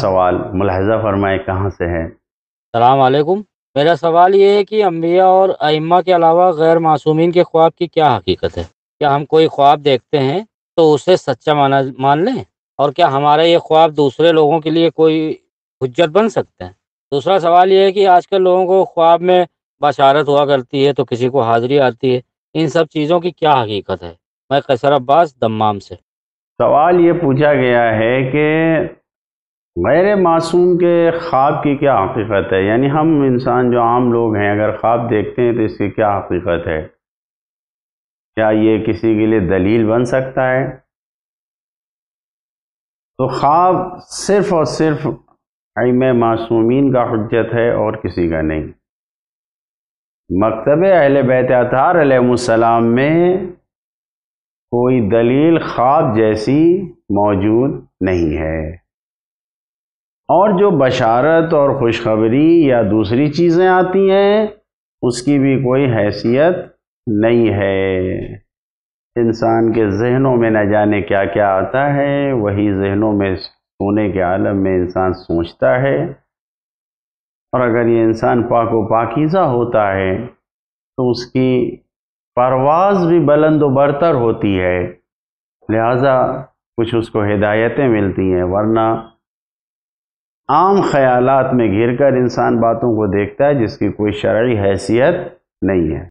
सवाल मुलाहजा फरमाए कहाँ से है सलामकुम मेरा सवाल ये है कि अम्बिया और अम्मा के अलावा गैर मासूमिन के ख्वाब की क्या हकीकत है क्या हम कोई ख्वाब देखते हैं तो उसे सच्चा माना मान लें और क्या हमारे ये ख्वाब दूसरे लोगों के लिए कोई हजत बन सकते हैं दूसरा सवाल ये है कि आजकल लोगों को ख्वाब में बशारत हुआ करती है तो किसी को हाजिरी आती है इन सब चीज़ों की क्या हकीकत है मैं कैसर अब्बास दम्माम से सवाल ये पूछा गया है कि गैर मासूम के ख्वाब की क्या हकीकत है यानी हम इंसान जो आम लोग हैं अगर ख्वाब देखते हैं तो इसकी क्या हकीकत है क्या ये किसी के लिए दलील बन सकता है तो ख्वाब सिर्फ और सिर्फ अम मासूमीन का हजत है और किसी का नहीं मकतब अहल बैत में कोई दलील ख्वाब जैसी मौजूद नहीं है और जो बशारत और खुशखबरी या दूसरी चीज़ें आती हैं उसकी भी कोई हैसियत नहीं है इंसान के जहनों में न जाने क्या क्या आता है वही जहनों में सोने के आलम में इंसान सोचता है और अगर ये इंसान पाक व पाकिज़ा होता है तो उसकी परवाज़ भी बुलंद बरतर होती है लिहाजा कुछ उसको हिदायतें मिलती हैं वरना आम ख्यालात में घिर कर इंसान बातों को देखता है जिसकी कोई शर्य हैसियत नहीं है